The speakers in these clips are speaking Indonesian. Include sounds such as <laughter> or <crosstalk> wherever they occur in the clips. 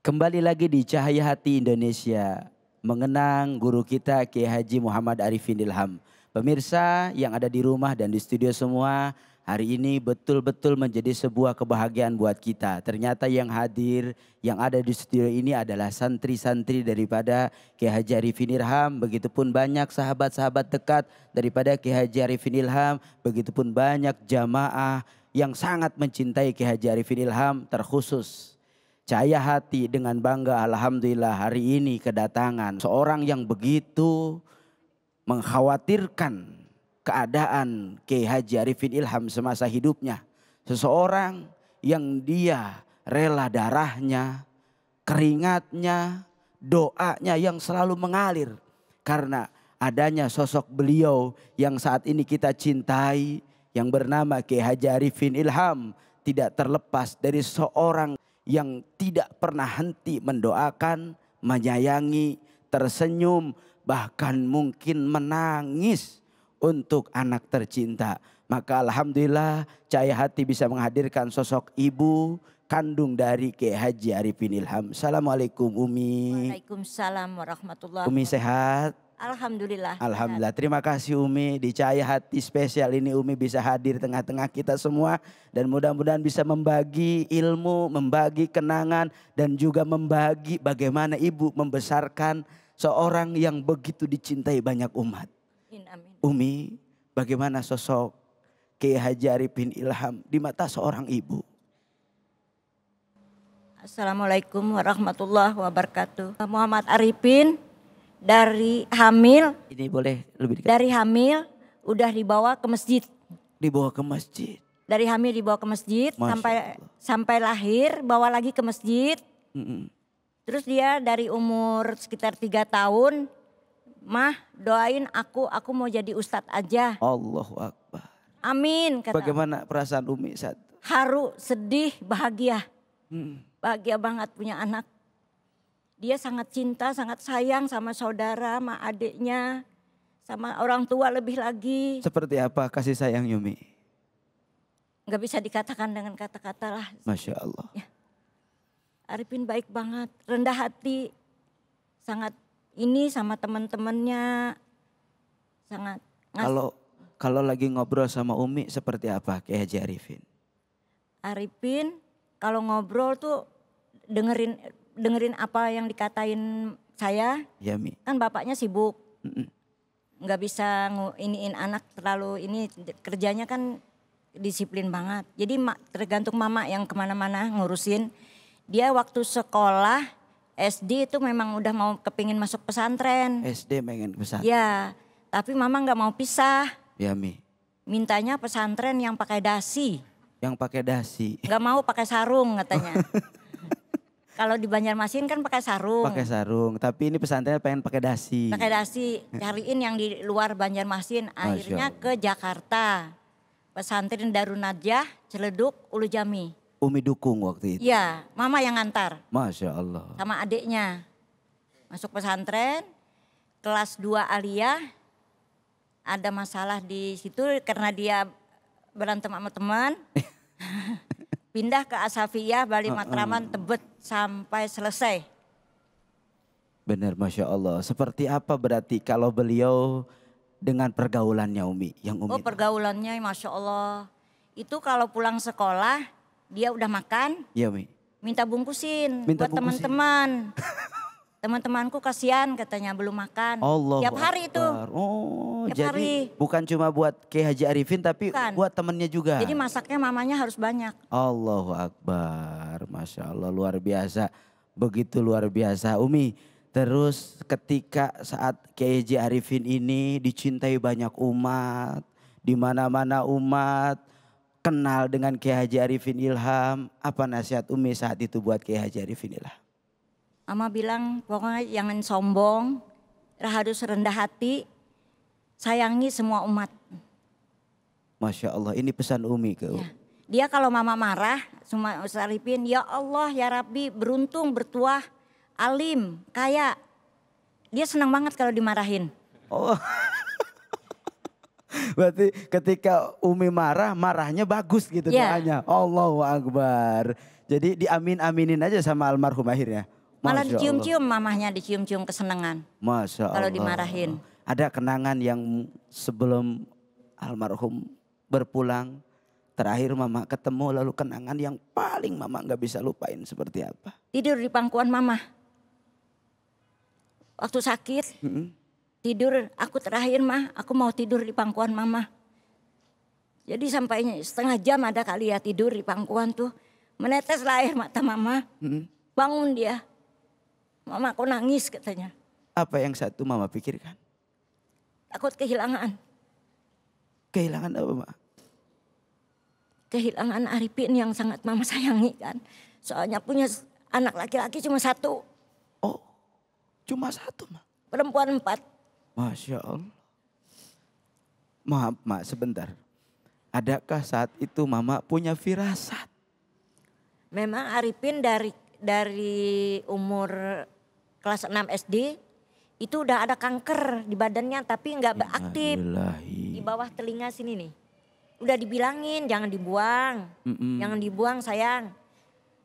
Kembali lagi di Cahaya Hati Indonesia mengenang guru kita Kiai Haji Muhammad Arifin Ilham. Pemirsa yang ada di rumah dan di studio semua, hari ini betul-betul menjadi sebuah kebahagiaan buat kita. Ternyata yang hadir, yang ada di studio ini adalah santri-santri daripada Kiai Haji Arifin Ilham, begitupun banyak sahabat-sahabat dekat daripada Kiai Haji Arifin Ilham, begitupun banyak jamaah yang sangat mencintai Kiai Haji Arifin Ilham terkhusus percaya hati dengan bangga alhamdulillah hari ini kedatangan seorang yang begitu mengkhawatirkan keadaan Kiai Haji Arifin Ilham semasa hidupnya. Seseorang yang dia rela darahnya, keringatnya, doanya yang selalu mengalir karena adanya sosok beliau yang saat ini kita cintai yang bernama Kiai Haji Arifin Ilham tidak terlepas dari seorang yang tidak pernah henti mendoakan, menyayangi, tersenyum, bahkan mungkin menangis untuk anak tercinta. Maka alhamdulillah Cahaya Hati bisa menghadirkan sosok ibu kandung dari K.H. Arifin Ilham. Assalamualaikum Umi. Waalaikumsalam warahmatullahi wabarakatuh. Umi sehat? Alhamdulillah. Alhamdulillah. Terima kasih Umi. Dicaya hati spesial ini Umi bisa hadir tengah-tengah kita semua. Dan mudah-mudahan bisa membagi ilmu, membagi kenangan. Dan juga membagi bagaimana ibu membesarkan seorang yang begitu dicintai banyak umat. Amin. Umi, bagaimana sosok Kiai Haji Arifin Ilham di mata seorang ibu? Assalamualaikum warahmatullahi wabarakatuh. Muhammad Arifin dari hamil ini boleh lebih dekat. dari hamil udah dibawa ke masjid dibawa ke masjid dari hamil dibawa ke masjid Masya sampai Allah. sampai lahir bawa lagi ke masjid mm -mm. terus dia dari umur sekitar tiga tahun mah doain aku aku mau jadi ustadz aja Allahu Akbar Amin kata bagaimana perasaan Umi saat haru sedih bahagia mm. bahagia banget punya anak dia sangat cinta, sangat sayang sama saudara, sama adiknya, sama orang tua lebih lagi. Seperti apa kasih sayang Yumi? Gak bisa dikatakan dengan kata-kata lah. Masya Allah. Ya. Arifin baik banget, rendah hati, sangat ini sama teman-temannya, sangat. kalau kalau lagi ngobrol sama Umi seperti apa Kiai Haji Arifin? Arifin kalau ngobrol tuh dengerin dengerin apa yang dikatain saya. Ya, Mi. Kan bapaknya sibuk. Nggak bisa iniin anak terlalu ini kerjanya kan disiplin banget. Jadi tergantung mama yang kemana-mana ngurusin. Dia waktu sekolah SD itu memang udah mau kepingin masuk pesantren. SD pengen pesantren. Ya, tapi mama nggak mau pisah. Ya Mi. Mintanya pesantren yang pakai dasi. Yang pakai dasi. Nggak mau pakai sarung katanya. <laughs> kalau di Banjarmasin kan pakai sarung. Pakai sarung, tapi ini pesantren pengen pakai dasi. Pakai dasi, cariin yang di luar Banjarmasin, akhirnya ke Jakarta. Pesantren Darunajah, Celeduk, Ulu Jami. Umi dukung waktu itu? Iya, mama yang ngantar. Masya Allah. Sama adiknya. Masuk pesantren, kelas 2 Alia, ada masalah di situ karena dia berantem sama teman. <laughs> pindah ke Asafiyah Bali Matraman Tebet sampai selesai. Benar Masya Allah. Seperti apa berarti kalau beliau dengan pergaulannya Umi? Yang Umi oh pergaulannya Masya Allah. Itu kalau pulang sekolah dia udah makan. Iya Umi. Minta bungkusin Minta buat teman-teman. <laughs> teman-temanku kasihan katanya belum makan. Allah. Tiap hari itu. Oh, Tiap jadi hari. bukan cuma buat Kiai Haji Arifin tapi bukan. buat temannya juga. Jadi masaknya mamanya harus banyak. Allahu Akbar. Masya Allah luar biasa. Begitu luar biasa. Umi, terus ketika saat Kiai Haji Arifin ini dicintai banyak umat, di mana-mana umat kenal dengan Kiai Haji Arifin Ilham, apa nasihat Umi saat itu buat Kiai Haji Arifin Ilham? Mama bilang pokoknya jangan sombong, harus rendah hati, sayangi semua umat. Masya Allah, ini pesan Umi ke ya. Dia kalau mama marah, semua Arifin, ya Allah ya Rabbi beruntung, bertuah, alim, kaya. Dia senang banget kalau dimarahin. Oh. <laughs> Berarti ketika Umi marah, marahnya bagus gitu yeah. doanya. Allahu Akbar. Jadi diamin-aminin aja sama almarhum akhirnya. Malah dicium-cium mamahnya dicium-cium kesenangan. Masya Kalau dimarahin. Ada kenangan yang sebelum almarhum berpulang terakhir mama ketemu lalu kenangan yang paling mama nggak bisa lupain seperti apa? Tidur di pangkuan mama. Waktu sakit, hmm tidur aku terakhir mah, aku mau tidur di pangkuan mama. Jadi sampai setengah jam ada kali ya tidur di pangkuan tuh. Menetes air mata mama, hmm bangun dia. Mama kok nangis katanya. Apa yang satu mama pikirkan? Takut kehilangan. Kehilangan apa Mama? Kehilangan Arifin yang sangat mama sayangi kan. Soalnya punya anak laki-laki cuma satu. Oh cuma satu Mama? Perempuan empat. Masya Allah. Maaf mak sebentar. Adakah saat itu mama punya firasat? Memang Arifin dari dari umur kelas 6 SD itu udah ada kanker di badannya tapi nggak aktif di bawah telinga sini nih udah dibilangin jangan dibuang Mm-mm. jangan dibuang sayang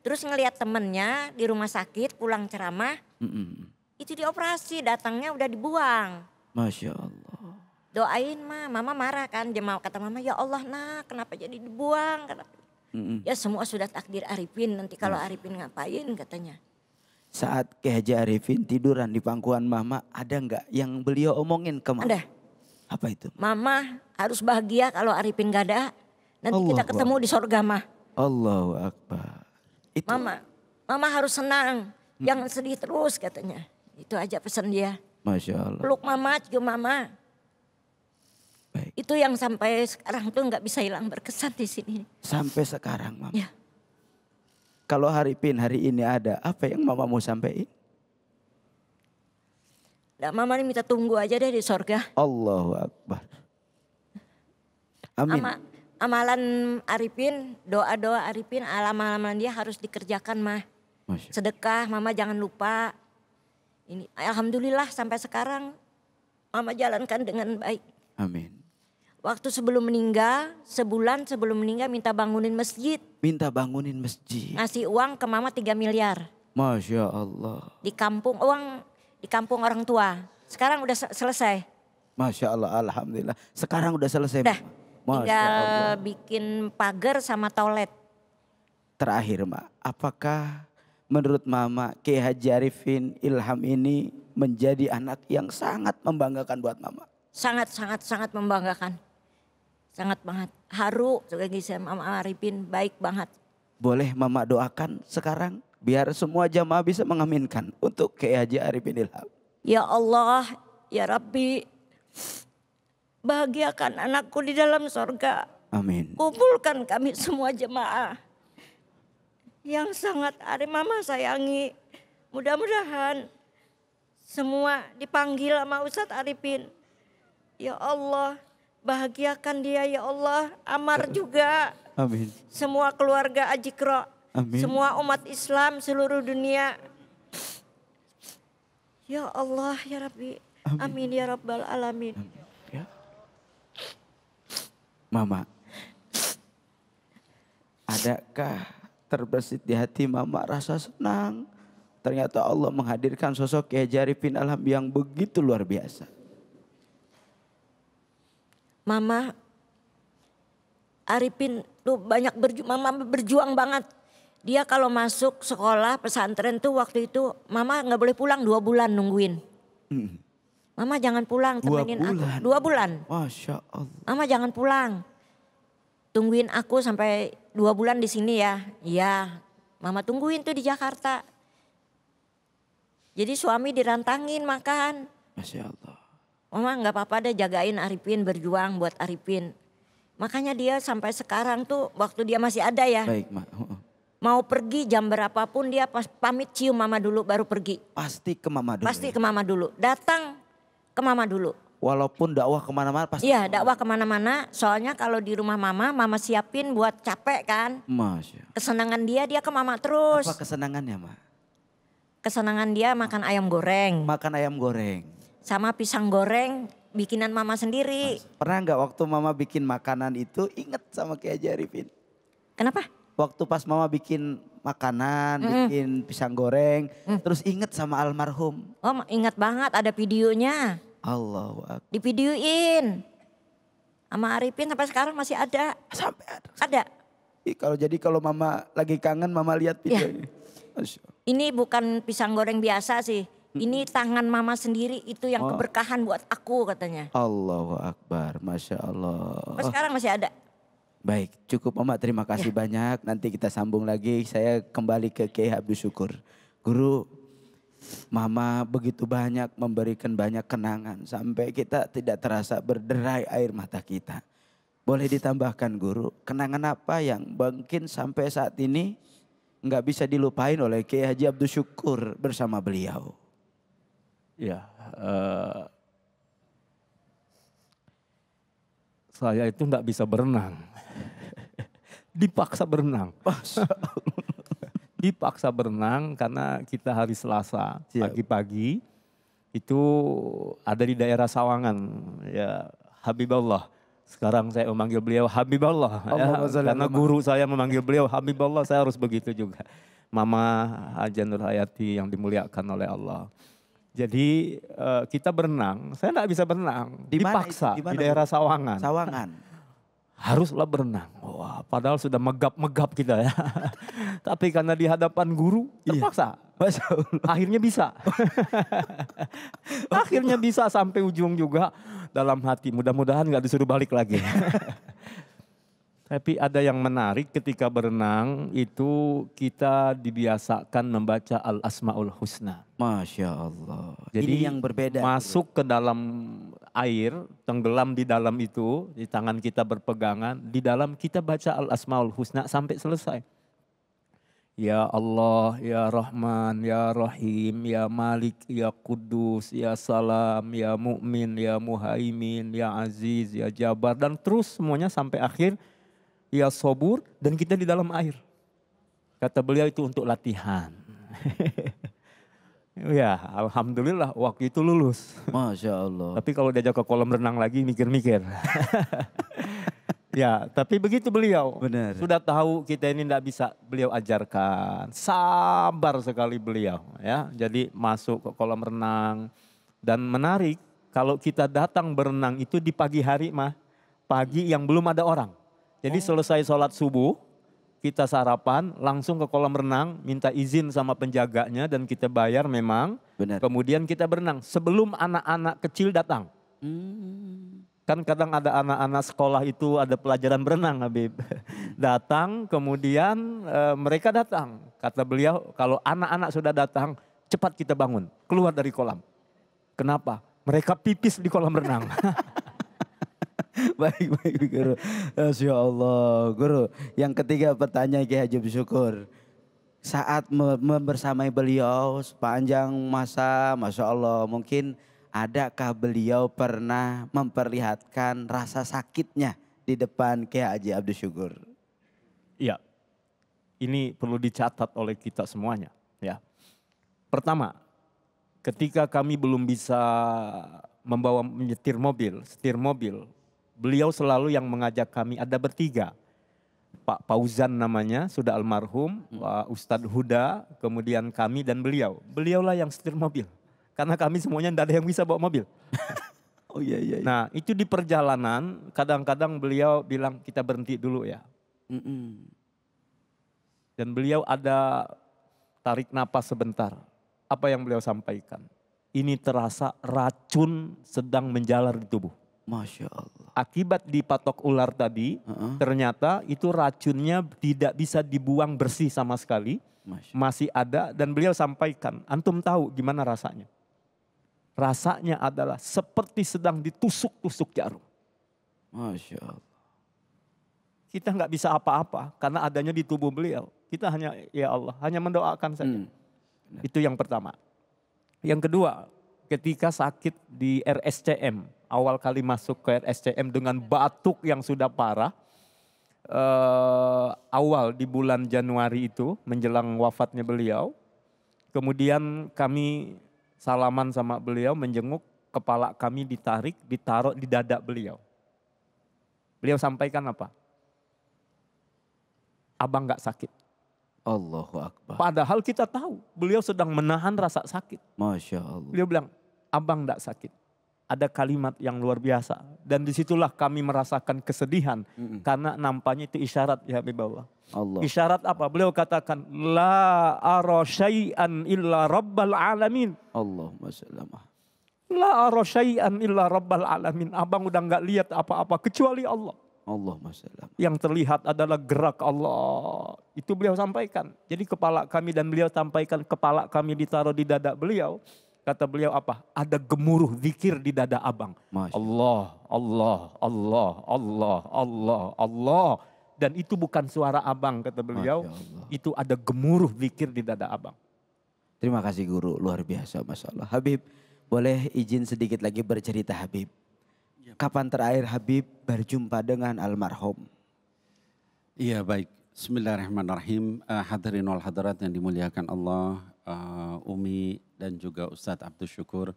terus ngelihat temennya di rumah sakit pulang ceramah Mm-mm. itu dioperasi datangnya udah dibuang masya allah doain ma mama marah kan dia mau kata mama ya allah nah kenapa jadi dibuang kenapa? Mm-mm. ya semua sudah takdir Arifin nanti kalau Arifin ngapain katanya saat Kiai Haji Arifin tiduran di pangkuan Mama ada nggak yang beliau omongin ke Mama? Ada. Apa itu? Mama harus bahagia kalau Arifin gak ada. Nanti Allah kita ketemu di sorga mah. Allahu Akbar. Itu. Mama, Mama harus senang. Hmm. Jangan sedih terus katanya. Itu aja pesan dia. Masya Allah. Peluk Mama, cium Mama. Baik. Itu yang sampai sekarang tuh nggak bisa hilang berkesan di sini. Sampai sekarang Mama. Ya. Kalau hari pin hari ini ada, apa yang mama mau sampaikan? Nah, mama ini minta tunggu aja deh di sorga. Allahu Akbar. Amin. Ama, amalan Arifin, doa-doa Arifin, alam alamannya dia harus dikerjakan mah. Masya. Sedekah, mama jangan lupa. Ini Alhamdulillah sampai sekarang mama jalankan dengan baik. Amin. Waktu sebelum meninggal, sebulan sebelum meninggal minta bangunin masjid. Minta bangunin masjid. Ngasih uang ke mama 3 miliar. Masya Allah. Di kampung uang di kampung orang tua. Sekarang udah selesai. Masya Allah, Alhamdulillah. Sekarang udah selesai. Udah. Masya tinggal Allah. bikin pagar sama toilet. Terakhir, Mak. Apakah menurut Mama Kiai Haji Arifin Ilham ini menjadi anak yang sangat membanggakan buat Mama? Sangat, sangat, sangat membanggakan sangat banget haru juga Gisa Mama Arifin baik banget. Boleh Mama doakan sekarang biar semua jamaah bisa mengaminkan untuk Kiai Haji Arifin Ilham. Ya Allah, ya Rabbi, bahagiakan anakku di dalam sorga. Amin. Kumpulkan kami semua jemaah yang sangat Ari Mama sayangi. Mudah-mudahan semua dipanggil sama Ustadz Arifin. Ya Allah, Bahagiakan dia ya Allah. Amar ya. juga. Amin. Semua keluarga Ajikro. Amin. Semua umat Islam seluruh dunia. Ya Allah ya Rabbi. Amin, Amin ya Rabbal Alamin. Ya. Mama. Adakah terbesit di hati mama rasa senang? Ternyata Allah menghadirkan sosok Kiai Jarifin Alham yang begitu luar biasa Mama Arifin tuh banyak berju mama berjuang banget. Dia kalau masuk sekolah pesantren tuh waktu itu mama nggak boleh pulang dua bulan nungguin. Mama jangan pulang dua temenin bulan. aku. Dua bulan. Masya Allah. Mama jangan pulang. Tungguin aku sampai dua bulan di sini ya. Iya. Mama tungguin tuh di Jakarta. Jadi suami dirantangin makan. Masya Allah. Mama nggak apa-apa deh jagain Arifin berjuang buat Arifin. Makanya dia sampai sekarang tuh waktu dia masih ada ya. Baik, Ma. Mau pergi jam berapapun dia pas pamit cium mama dulu baru pergi. Pasti ke mama dulu. Pasti ya? ke mama dulu. Datang ke mama dulu. Walaupun dakwah kemana-mana pasti. Iya dakwah kemana-mana. Soalnya kalau di rumah mama, mama siapin buat capek kan. Masya. Kesenangan dia, dia ke mama terus. Apa kesenangannya ma? Kesenangan dia makan ayam goreng. Makan ayam goreng sama pisang goreng bikinan mama sendiri. Mas, pernah nggak waktu mama bikin makanan itu inget sama kayak Jarifin? Kenapa? Waktu pas mama bikin makanan, mm -hmm. bikin pisang goreng, mm. terus inget sama almarhum. Oh, inget banget ada videonya. Allah. Di videoin. Sama Arifin sampai sekarang masih ada. Sampai ada. Ada. kalau jadi kalau mama lagi kangen mama lihat iya. videonya. Ya. Ini bukan pisang goreng biasa sih. Ini tangan mama sendiri itu yang oh. keberkahan buat aku katanya. Allahu Akbar, Masya Allah. Sampai sekarang masih ada? Baik, cukup Mama terima ya. kasih ya. banyak. Nanti kita sambung lagi, saya kembali ke Kiai Habib Syukur. Guru, Mama begitu banyak memberikan banyak kenangan sampai kita tidak terasa berderai air mata kita. Boleh ditambahkan guru, kenangan apa yang mungkin sampai saat ini nggak bisa dilupain oleh Kiai Haji Abdul Syukur bersama beliau. Ya, uh, saya itu tidak bisa berenang. <laughs> Dipaksa berenang. <laughs> Dipaksa berenang karena kita hari Selasa iya. pagi-pagi itu ada di daerah Sawangan ya Habibullah. Sekarang saya memanggil beliau Habibullah ya, karena guru saya memanggil beliau Habibullah saya harus begitu juga. Mama Haji Nur Hayati yang dimuliakan oleh Allah. Jadi uh, kita berenang, saya tidak bisa berenang, dimana, dipaksa dimana, di daerah Sawangan. Sawangan. Haruslah berenang. Wah, padahal sudah megap-megap kita ya. <laughs> Tapi karena di hadapan guru iya. terpaksa. Iya. Akhirnya bisa. <laughs> Akhirnya bisa sampai ujung juga dalam hati. Mudah-mudahan nggak disuruh balik lagi. <laughs> Tapi ada yang menarik ketika berenang itu kita dibiasakan membaca Al-Asmaul Husna. Masya Allah. Jadi Ini yang berbeda. Masuk ke dalam air, tenggelam di dalam itu, di tangan kita berpegangan, di dalam kita baca Al-Asmaul Husna sampai selesai. Ya Allah, Ya Rahman, Ya Rahim, Ya Malik, Ya Kudus, Ya Salam, Ya Mukmin, Ya Muhaimin, Ya Aziz, Ya Jabar dan terus semuanya sampai akhir ia sobur, dan kita di dalam air. Kata beliau itu untuk latihan. <laughs> ya, alhamdulillah waktu itu lulus. Masya Allah. Tapi kalau diajak ke kolam renang lagi mikir-mikir. <laughs> ya, tapi begitu beliau. Benar. Sudah tahu kita ini tidak bisa beliau ajarkan. Sabar sekali beliau ya. Jadi masuk ke kolam renang dan menarik kalau kita datang berenang itu di pagi hari mah pagi yang belum ada orang. Jadi selesai sholat subuh, kita sarapan, langsung ke kolam renang, minta izin sama penjaganya dan kita bayar memang. Benar. Kemudian kita berenang sebelum anak-anak kecil datang. Hmm. Kan kadang ada anak-anak sekolah itu ada pelajaran berenang Habib. <laughs> Datang kemudian e, mereka datang. Kata beliau kalau anak-anak sudah datang cepat kita bangun, keluar dari kolam. Kenapa? Mereka pipis di kolam renang. <laughs> <laughs> baik baik guru. Ya Allah guru. Yang ketiga pertanyaan Kiai Haji Syukur. Saat bersamai beliau sepanjang masa, masya Allah mungkin adakah beliau pernah memperlihatkan rasa sakitnya di depan Kiai Haji Abdul Syukur? Iya, ini perlu dicatat oleh kita semuanya. Ya, pertama, ketika kami belum bisa membawa menyetir mobil, setir mobil beliau selalu yang mengajak kami ada bertiga. Pak Pauzan namanya, sudah almarhum, hmm. Pak Ustadz Huda, kemudian kami dan beliau. Beliaulah yang setir mobil. Karena kami semuanya tidak ada yang bisa bawa mobil. <laughs> oh iya, iya, iya, Nah itu di perjalanan kadang-kadang beliau bilang kita berhenti dulu ya. Mm -mm. Dan beliau ada tarik napas sebentar. Apa yang beliau sampaikan? Ini terasa racun sedang menjalar di tubuh. Masya Allah. Akibat dipatok ular tadi, uh -uh. ternyata itu racunnya tidak bisa dibuang bersih sama sekali. Masih ada dan beliau sampaikan, antum tahu gimana rasanya. Rasanya adalah seperti sedang ditusuk-tusuk jarum. Masya Allah. Kita nggak bisa apa-apa karena adanya di tubuh beliau. Kita hanya, ya Allah, hanya mendoakan saja. Hmm. Itu yang pertama. Yang kedua, ketika sakit di RSCM, awal kali masuk ke RSCM dengan batuk yang sudah parah. Uh, awal di bulan Januari itu menjelang wafatnya beliau. Kemudian kami salaman sama beliau menjenguk kepala kami ditarik, ditaruh di dada beliau. Beliau sampaikan apa? Abang nggak sakit. Allahu Akbar. Padahal kita tahu beliau sedang menahan rasa sakit. Masya Allah. Beliau bilang, abang gak sakit ada kalimat yang luar biasa dan disitulah kami merasakan kesedihan mm hmm karena nampaknya itu isyarat ya Habib Allah. Isyarat apa? Beliau katakan la ara syai'an illa rabbal alamin. Allahumma sallam. La ara syai'an illa rabbal alamin. Abang udah nggak lihat apa-apa kecuali Allah. Allahumma sallam. Yang terlihat adalah gerak Allah. Itu beliau sampaikan. Jadi kepala kami dan beliau sampaikan kepala kami ditaruh di dada beliau Kata beliau apa? Ada gemuruh zikir di dada abang. Masya. Allah, Allah, Allah, Allah, Allah, Allah. Dan itu bukan suara abang kata beliau. Itu ada gemuruh zikir di dada abang. Terima kasih guru, luar biasa masalah. Habib, boleh izin sedikit lagi bercerita Habib. Ya. Kapan terakhir Habib berjumpa dengan almarhum? Iya baik, Bismillahirrahmanirrahim. Uh, hadirin wal hadirat yang dimuliakan Allah, uh, Umi dan juga Ustadz Abdul Syukur.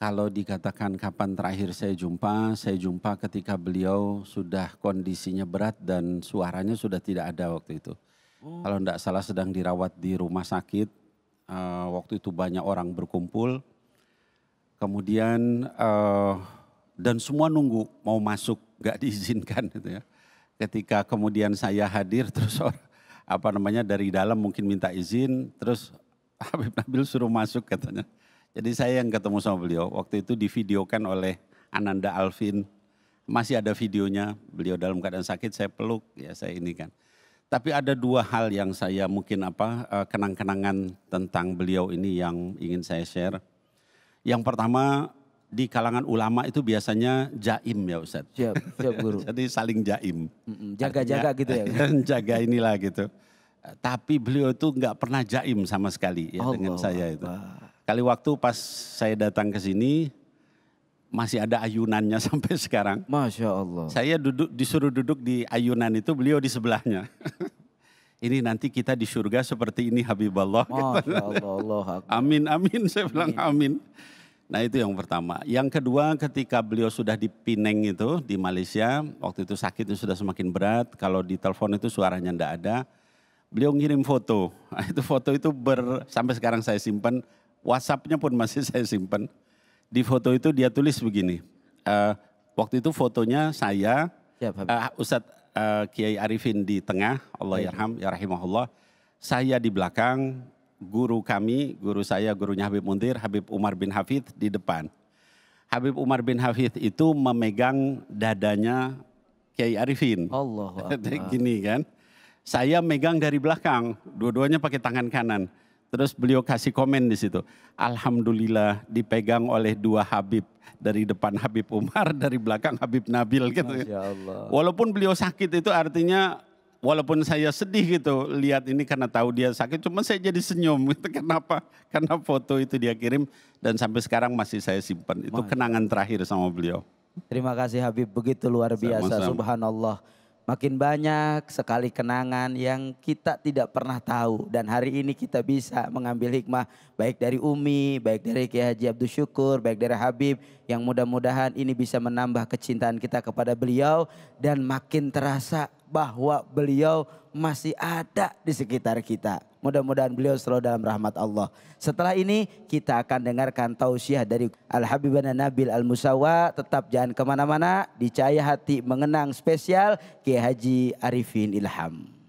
Kalau dikatakan kapan terakhir saya jumpa, saya jumpa ketika beliau sudah kondisinya berat dan suaranya sudah tidak ada waktu itu. Oh. Kalau tidak salah sedang dirawat di rumah sakit, uh, waktu itu banyak orang berkumpul. Kemudian uh, dan semua nunggu mau masuk, gak diizinkan gitu ya. Ketika kemudian saya hadir <laughs> terus apa namanya dari dalam mungkin minta izin, terus Habib Nabil suruh masuk katanya. Jadi saya yang ketemu sama beliau, waktu itu divideokan oleh Ananda Alvin. Masih ada videonya, beliau dalam keadaan sakit saya peluk, ya saya ini kan. Tapi ada dua hal yang saya mungkin apa eh, kenang-kenangan tentang beliau ini yang ingin saya share. Yang pertama di kalangan ulama itu biasanya jaim ya Ustaz. Siap, siap <laughs> Jadi saling jaim. Jaga-jaga gitu ya. <laughs> jaga inilah gitu. Tapi beliau itu nggak pernah jaim sama sekali ya Allah oh, dengan saya itu. Kali waktu pas saya datang ke sini masih ada ayunannya <laughs> sampai sekarang. Masya Allah. Saya duduk disuruh duduk di ayunan itu beliau di sebelahnya. <laughs> ini nanti kita di surga seperti ini Habiballah. Masya Allah, amin, amin. Saya bilang amin. Nah itu yang pertama. Yang kedua ketika beliau sudah di Pineng itu di Malaysia. Waktu itu sakit itu sudah semakin berat. Kalau di telepon itu suaranya tidak ada beliau ngirim foto. <laughs> Itu foto itu ber, sampai sekarang saya simpan, WhatsApp-nya pun masih <laughs> saya simpan. Di foto itu dia tulis begini, uh, waktu itu fotonya saya, uh, Ustadz uh, Kiai Arifin di tengah, Allah ya. yarham, ya rahimahullah. Saya di belakang, guru kami, guru saya, gurunya Habib Mundir, Habib Umar bin Hafid di depan. Habib Umar bin Hafid itu memegang dadanya Kiai Arifin. Allah. <laughs> Gini kan. Saya megang dari belakang, dua-duanya pakai tangan kanan. Terus beliau kasih komen di situ. Alhamdulillah dipegang oleh dua Habib. Dari depan Habib Umar, <laughs> dari belakang Habib Nabil gitu. Ya. Allah. Walaupun beliau sakit itu artinya walaupun saya sedih gitu lihat ini karena tahu dia sakit. Cuma saya jadi senyum gitu. <laughs> Kenapa? Karena foto itu dia kirim dan sampai sekarang masih saya simpan. Itu kenangan terakhir sama beliau. Terima kasih Habib begitu luar biasa. Subhanallah. Makin banyak sekali kenangan yang kita tidak pernah tahu. Dan hari ini kita bisa mengambil hikmah baik dari Umi, baik dari Kiai Haji Abdul Syukur, baik dari Habib. Yang mudah-mudahan ini bisa menambah kecintaan kita kepada beliau. Dan makin terasa bahwa beliau masih ada di sekitar kita. Mudah-mudahan beliau selalu dalam rahmat Allah. Setelah ini kita akan dengarkan tausiah dari Al-Habibana Nabil Al-Musawa. Tetap jangan kemana-mana. Di Hati Mengenang spesial Kiai Haji Arifin Ilham.